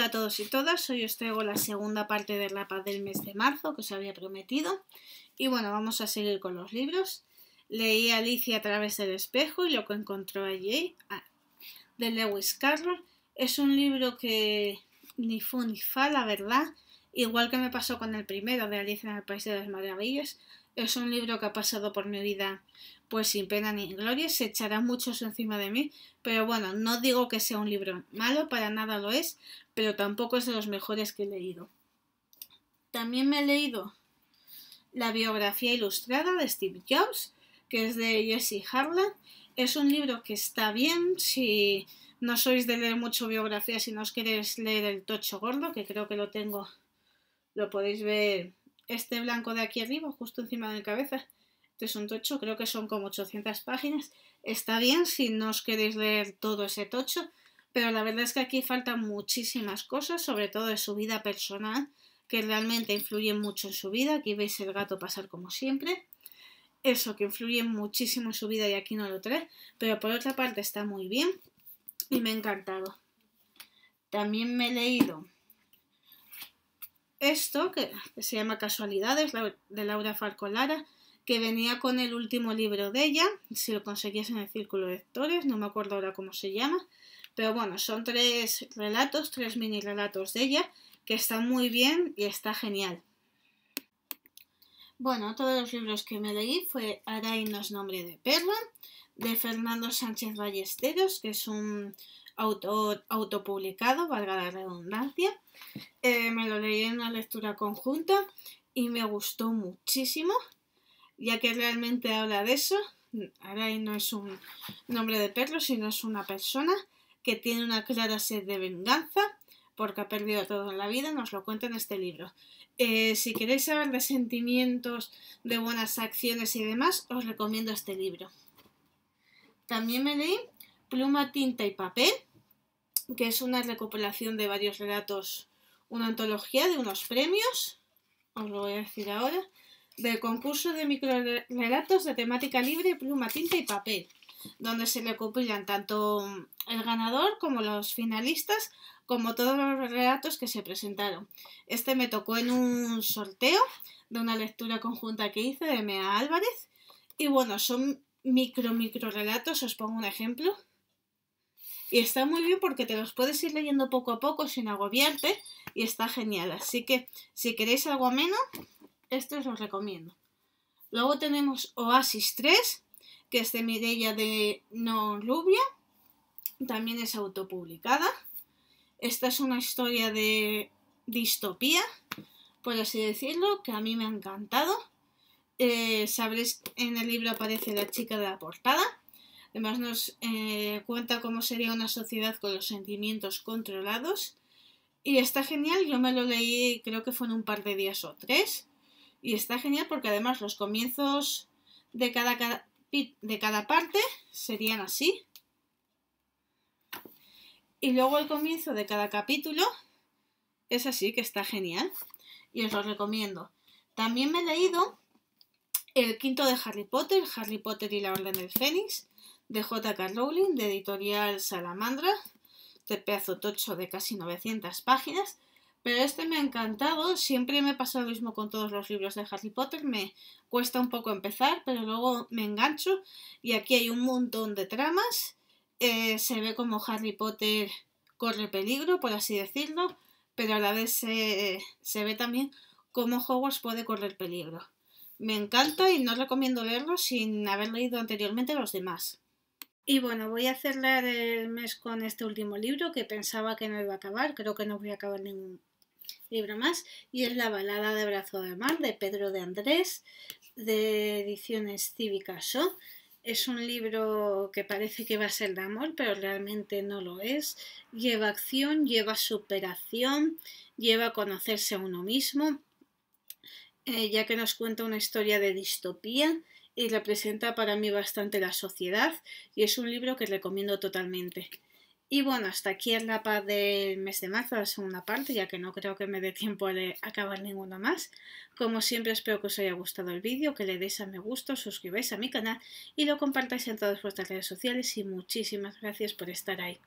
a todos y todas, hoy os traigo la segunda parte de la paz del mes de marzo que os había prometido. Y bueno, vamos a seguir con los libros. Leí Alicia a través del espejo y lo que encontró allí, ah, de Lewis Carroll. Es un libro que ni fu ni fa, la verdad. Igual que me pasó con el primero de Alicia en el País de las Maravillas, es un libro que ha pasado por mi vida pues sin pena ni gloria, se echará muchos encima de mí, pero bueno, no digo que sea un libro malo, para nada lo es, pero tampoco es de los mejores que he leído. También me he leído la biografía ilustrada de Steve Jobs, que es de Jesse Harlan. Es un libro que está bien si no sois de leer mucho biografías si no os queréis leer el tocho gordo, que creo que lo tengo lo podéis ver este blanco de aquí arriba, justo encima de mi cabeza. Este es un tocho, creo que son como 800 páginas. Está bien si no os queréis leer todo ese tocho, pero la verdad es que aquí faltan muchísimas cosas, sobre todo de su vida personal, que realmente influyen mucho en su vida. Aquí veis el gato pasar como siempre. Eso que influye muchísimo en su vida y aquí no lo trae, pero por otra parte está muy bien y me ha encantado. También me he leído esto, que, se llama Casualidades, de Laura falcolara que venía con el último libro de ella, si lo conseguías en el Círculo de Lectores, no me acuerdo ahora cómo se llama, pero bueno, son tres relatos, tres mini relatos de ella, que están muy bien y está genial. Bueno, todos los libros que me leí fue es Nombre de Perla, de Fernando Sánchez Ballesteros, que es un auto, autopublicado, valga la redundancia. Eh, me lo leí en una lectura conjunta y me gustó muchísimo, ya que realmente habla de eso. ahora no es un nombre de perro, sino es una persona que tiene una clara sed de venganza porque ha perdido todo en la vida, nos lo cuenta en este libro. Eh, si queréis saber de sentimientos, de buenas acciones y demás, os recomiendo este libro. También me leí Pluma, Tinta y Papel, que es una recopilación de varios relatos, una antología de unos premios, os lo voy a decir ahora, del concurso de microrelatos de temática libre, pluma, tinta y papel, donde se recopilan tanto el ganador como los finalistas, como todos los relatos que se presentaron. Este me tocó en un sorteo de una lectura conjunta que hice de Mea Álvarez. Y bueno, son micro, micro relatos, os pongo un ejemplo. Y está muy bien porque te los puedes ir leyendo poco a poco sin agobiarte y está genial. Así que si queréis algo ameno, esto os lo recomiendo. Luego tenemos Oasis 3, que es de Mireia de No Rubia. También es autopublicada. Esta es una historia de distopía, por así decirlo, que a mí me ha encantado. Eh, en el libro aparece la chica de la portada. Además nos eh, cuenta cómo sería una sociedad con los sentimientos controlados. Y está genial, yo me lo leí creo que fue en un par de días o tres. Y está genial porque además los comienzos de cada, de cada parte serían así. Y luego el comienzo de cada capítulo es así, que está genial. Y os lo recomiendo. También me he leído el quinto de Harry Potter, Harry Potter y la Orden del Fénix, de J.K. Rowling, de editorial Salamandra, de pedazo tocho de casi 900 páginas, pero este me ha encantado, siempre me pasa lo mismo con todos los libros de Harry Potter, me cuesta un poco empezar, pero luego me engancho y aquí hay un montón de tramas, eh, se ve como Harry Potter corre peligro, por así decirlo, pero a la vez se, ve también cómo Hogwarts puede correr peligro. Me encanta y no recomiendo leerlo sin haber leído anteriormente los demás. Y bueno, voy a cerrar el mes con este último libro que pensaba que no iba a acabar, creo que no voy a acabar ningún libro más, y es La balada de Brazo de Mar de Pedro de Andrés, de ediciones o Es un libro que parece que va a ser de amor, pero realmente no lo es. Lleva acción, lleva superación, lleva a conocerse a uno mismo, eh, ya que nos cuenta una historia de distopía y representa para mí bastante la sociedad y es un libro que recomiendo totalmente. Y bueno, hasta aquí el la paz del mes de marzo, la segunda parte, ya que no creo que me dé tiempo a acabar ninguno más. Como siempre, espero que os haya gustado el vídeo, que le deis a me gusta, os suscribáis a mi canal y lo compartáis en todas vuestras redes sociales y muchísimas gracias por estar ahí.